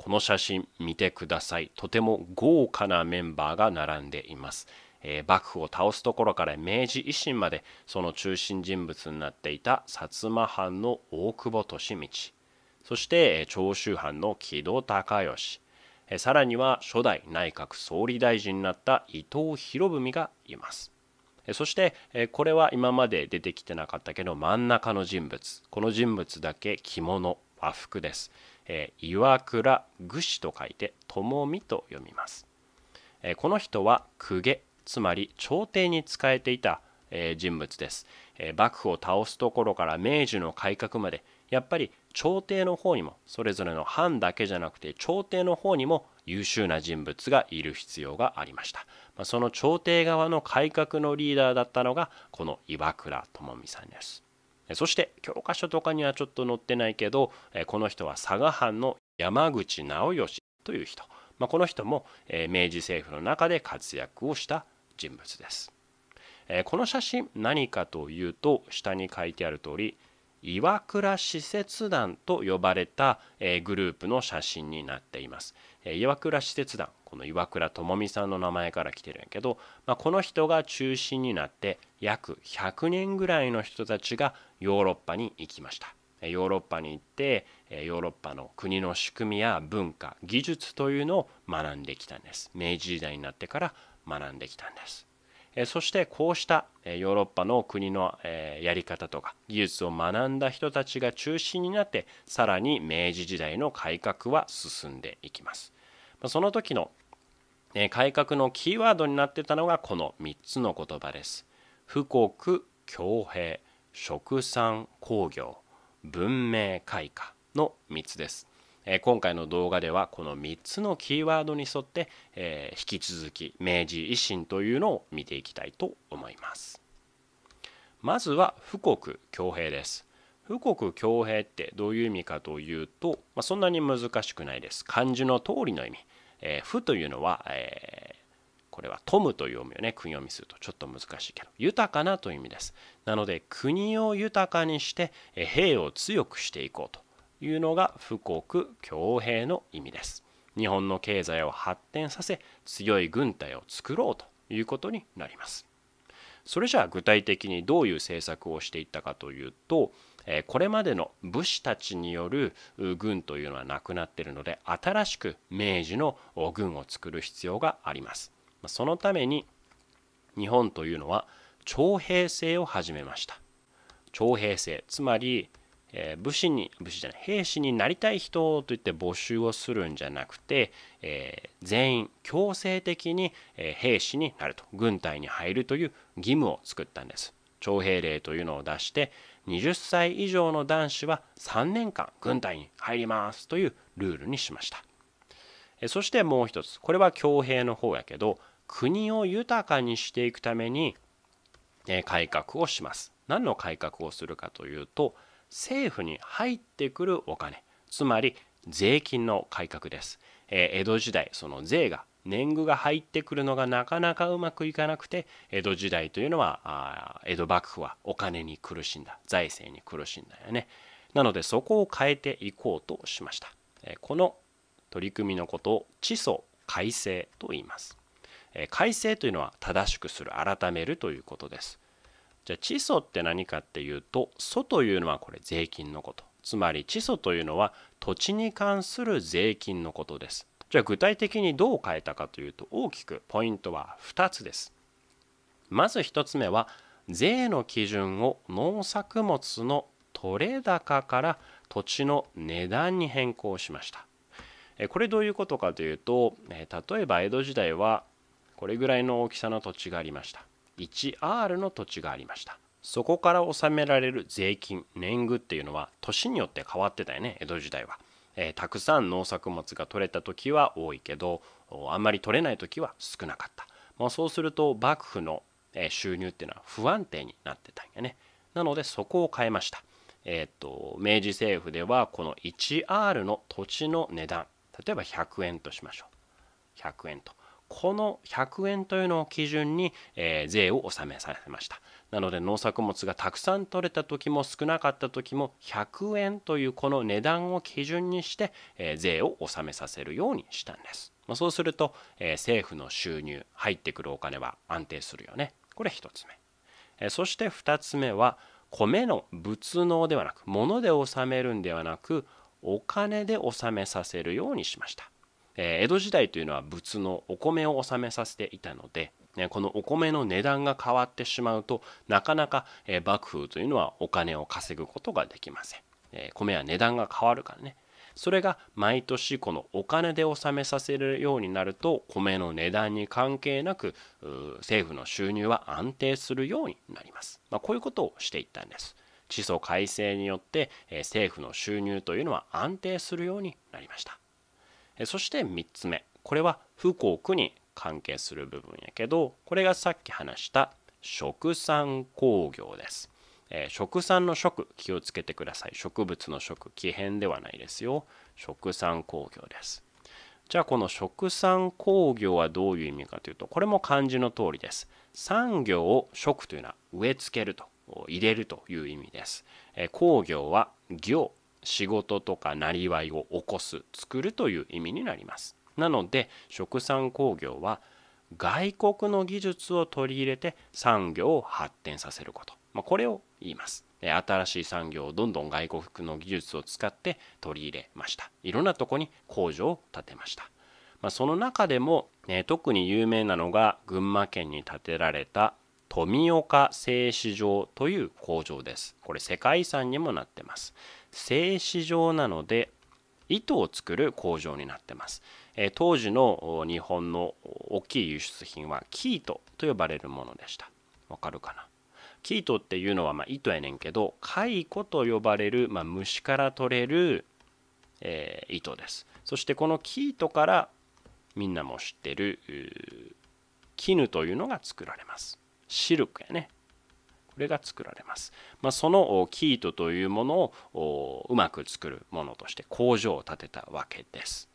この写真見てくださいとても豪華なメンバーが並んでいます、えー、幕府を倒すところから明治維新までその中心人物になっていた薩摩藩の大久保利通そして長州藩の木戸孝允さらには初代内閣総理大臣になった伊藤博文がいますそしてこれは今まで出てきてなかったけど真ん中の人物この人物だけ着物和服ですえー、岩倉愚子と書いて友美と読みます、えー、この人は公家つまり朝廷に仕えていた、えー、人物です、え幕府を倒すところから明治の改革までやっぱり朝廷の方にもそれぞれの藩だけじゃなくて朝廷の方にも優秀な人物がいる必要がありました、まあ、その朝廷側の改革のリーダーだったのがこの岩倉智美さんですそして教科書とかにはちょっと載ってないけどこの人は佐賀藩の山口直義という人、まあ、この人も明治政府の中で活躍をした人物です。この写真何かというと下に書いてある通り岩倉使節団と呼ばれたグループの写真になっています。岩倉使節団この岩倉智美さんの名前から来てるんやけど、まあ、この人が中心になって約100人ぐらいの人たちがヨーロッパに行きました。ヨーロッパに行ってヨーロッパの国の仕組みや文化技術というのを学んできたんです明治時代になってから学んできたんですそしてこうしたヨーロッパの国のやり方とか技術を学んだ人たちが中心になってさらに明治時代の改革は進んでいきますその時のえ改革のキーワードになってたのがこの3つの言葉です。富国強兵殖産工業文明開化の3つです。え今回の動画ではこの3つのキーワードに沿って、え引き続き明治維新というのを見ていきたいと思います。まずは富国強兵です。富国強兵ってどういう意味かというと、まそんなに難しくないです。漢字の通りの意味。えー、フというのは、えー、これはトムという読みをね、訓読みするとちょっと難しいけど、豊かなという意味です。なので、国を豊かにして、えー、兵を強くしていこうというのが、富国強兵の意味です。日本の経済を発展させ、強い軍隊を作ろうということになります。それじゃあ具体的にどういう政策をしていったかというと、えこれまでの武士たちによる軍というのはなくなっているので新しく明治の軍を作る必要がありますそのために日本というのは徴兵制を始めました徴兵制つまり、え武士に武士じゃない兵士になりたい人といって募集をするんじゃなくて、え全員強制的に、え兵士になると軍隊に入るという義務を作ったんです徴兵令というのを出して、20歳以上の男子は3年間軍隊に入りますというルールにしましたそしてもう一つこれは強兵の方やけど国を豊かにしていくために改革をします何の改革をするかというと政府に入ってくるお金つまり税金の改革です江戸時代その税が年貢が入ってくるのがなかなかうまくいかなくて江戸時代というのは江戸幕府はお金に苦しんだ財政に苦しんだよねなのでそこを変えていこうとしましたこの取り組みのことを地租改正と言います改正というのは正しくする改めるということですじゃあ地租って何かっていうと租というのはこれ税金のことつまり地租というのは土地に関する税金のことですじゃあ具体的にどう変えたかというと大きくポイントは2つです。まず1つ目は税の基準を農作物の取れ高から土地の値段に変更しました。これどういうことかというと例えば江戸時代はこれぐらいの大きさの土地がありました。1R の土地がありました。そこから納められる税金年貢っていうのは年によって変わってたよね江戸時代は。えー、たくさん農作物が取れた時は多いけどあんまり取れない時は少なかった、まあ、そうすると幕府の収入っていうのは不安定になってたんやねなのでそこを変えましたえっ、ー、と明治政府ではこの 1R の土地の値段例えば100円としましょう100円とこの100円というのを基準に、えー、税を納めさせました。なので農作物がたくさん取れた時も少なかった時も100円というこの値段を基準にして、えー、税を納めさせるようにしたんです。まあ、そうすると、えー、政府の収入入ってくるお金は安定するよね。これ1つ目。えー、そして2つ目は米の物納ではなく物で納めるんではなくお金で納めさせるようにしました。え江戸時代というのは仏のお米を納めさせていたので、ね、このお米の値段が変わってしまうとなかなか、え幕府というのはお金を稼ぐことができません、え米は値段が変わるからねそれが毎年このお金で納めさせるようになると米の値段に関係なく政府の収入は安定するようになります、まあ、こういうことをしていったんです地租改正によって、え政府の収入というのは安定するようになりましたそして3つ目これは不幸に関係する部分やけどこれがさっき話した食産工業です。えー、食産の食気をつけてください植物の食気変ではないですよ食産工業ですじゃあこの食産工業はどういう意味かというとこれも漢字の通りです産業を食というのは植え付けると入れるという意味です、えー、工業は行仕事とかなりわいを起こす作るという意味になりますなので食産工業は外国の技術を取り入れて産業を発展させること、まあ、これを言います新しい産業をどんどん外国の技術を使って取り入れましたいろんなとこに工場を建てました、まあ、その中でも、ね、特に有名なのが群馬県に建てられた富岡製糸場という工場です。これ世界遺産にもなってます。製糸場なので糸を作る工場になってます。え当時の日本の大きい輸出品は生糸と呼ばれるものでした。わかるかな生糸っていうのはま糸やねんけど蚕と呼ばれる、ま虫から取れる、えー、糸です。そしてこの生糸からみんなも知ってる絹というのが作られます。シルクやねこれが作られます、まあ、その生糸というものをうまく作るものとして工場を建てたわけです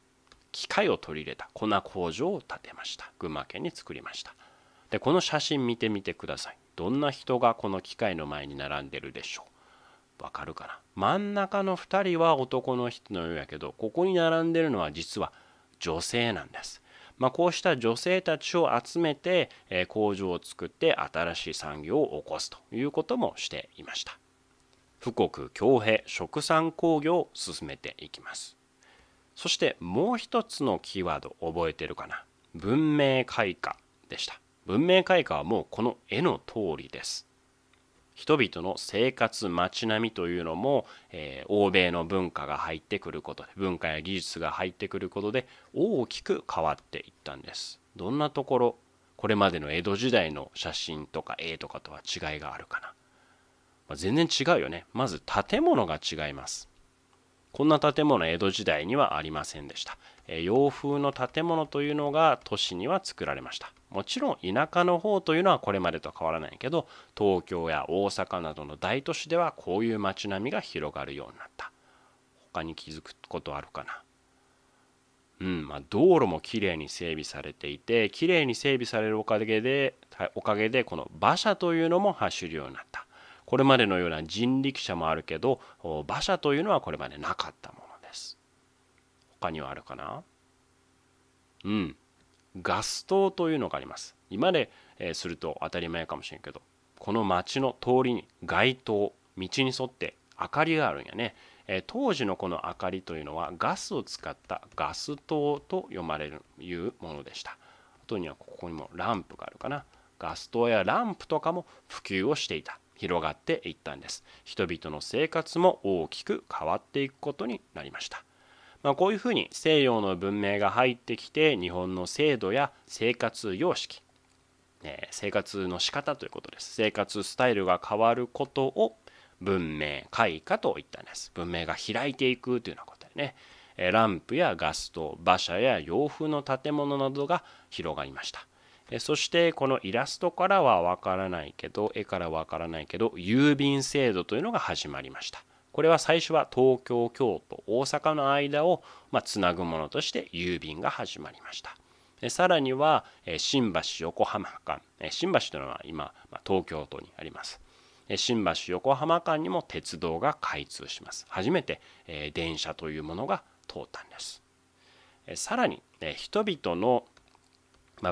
機械を取り入れた粉工場を建てました群馬県に作りましたでこの写真見てみてくださいどんな人がこの機械の前に並んでるでしょうわかるかな真ん中の2人は男の人のようやけどここに並んでるのは実は女性なんですまあ、こうした女性たちを集めて、え工場を作って新しい産業を起こすということもしていました富国強兵食産工業を進めていきますそしてもう一つのキーワード覚えてるかな文明開化でした文明開化はもうこの絵の通りです人々の生活街並みというのも、えー、欧米の文化が入ってくることで文化や技術が入ってくることで大きく変わっていったんですどんなところこれまでの江戸時代の写真とか絵とかとは違いがあるかな、まあ、全然違うよねまず建物が違いますこんな建物江戸時代にはありませんでした、えー、洋風の建物というのが都市には作られましたもちろん田舎の方というのはこれまでと変わらないけど東京や大阪などの大都市ではこういう街並みが広がるようになった他に気づくことあるかなうんまあ、道路もきれいに整備されていてきれいに整備されるおかげでおかげでこの馬車というのも走るようになったこれまでのような人力車もあるけど馬車というのはこれまでなかったものです他にはあるかなうんガス灯というのがあります今ですると当たり前かもしれんけどこの町の通りに街灯道に沿って明かりがあるんやね、え当時のこの明かりというのはガスを使ったガス灯と読まれるいうものでしたあとにはここにもランプがあるかなガス灯やランプとかも普及をしていた広がっていったんです人々の生活も大きく変わっていくことになりましたまあ、こういうふうに西洋の文明が入ってきて日本の制度や生活様式、えー、生活の仕方ということです生活スタイルが変わることを文明開化といったんです文明が開いていくというようなことでねランプやガスト馬車や洋風の建物などが広がりましたそしてこのイラストからはわからないけど絵からわからないけど郵便制度というのが始まりましたこれは最初は東京京都大阪の間をまつなぐものとして郵便が始まりましたさらには新橋横浜間新橋というのは今東京都にあります新橋横浜間にも鉄道が開通します初めて電車というものが通ったんですさらに人々の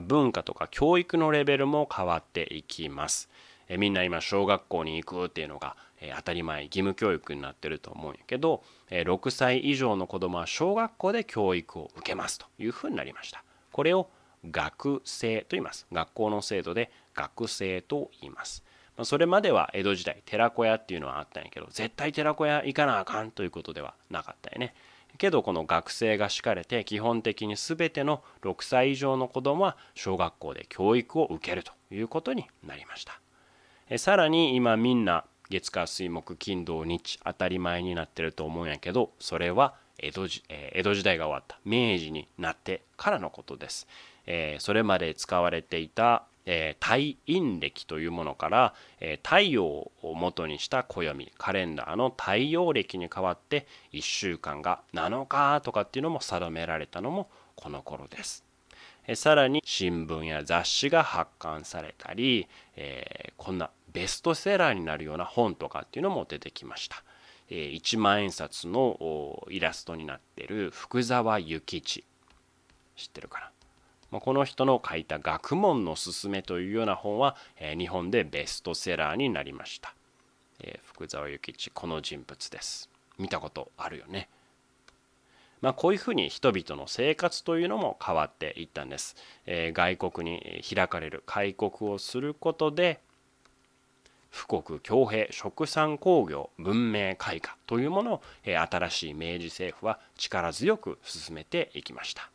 文化とか教育のレベルも変わっていきますえみんな今小学校に行くっていうのが、え当たり前義務教育になってると思うんやけど、え6歳以上の子どもは小学校で教育を受けますというふうになりました。これを学生と言います。学校の制度で学生と言います。まそれまでは江戸時代寺子屋っていうのはあったんやけど絶対寺子屋行かなあかんということではなかったよね。けどこの学生が敷かれて基本的に全ての6歳以上の子どもは小学校で教育を受けるということになりました。さらに今みんな月火水木金土日当たり前になってると思うんやけどそれは江戸時,、え江戸時代が終わった明治になってからのことです、えそれまで使われていた、え太陰暦というものから、え太陽を元にした暦カレンダーの太陽暦に代わって1週間が7日とかっていうのも定められたのもこの頃ですさらに新聞や雑誌が発刊されたり、えー、こんなベストセラーになるような本とかっていうのも出てきました。えー、1万円札のイラストになってる福沢諭吉知ってるかな、まあ、この人の書いた「学問のすすめ」というような本は、えー、日本でベストセラーになりました、えー、福沢諭吉この人物です見たことあるよねまあ、こういうふうに人々の生活というのも変わっていったんです、えー、外国に開かれる開国をすることで富国強兵殖産工業文明開化というものをえ新しい明治政府は力強く進めていきました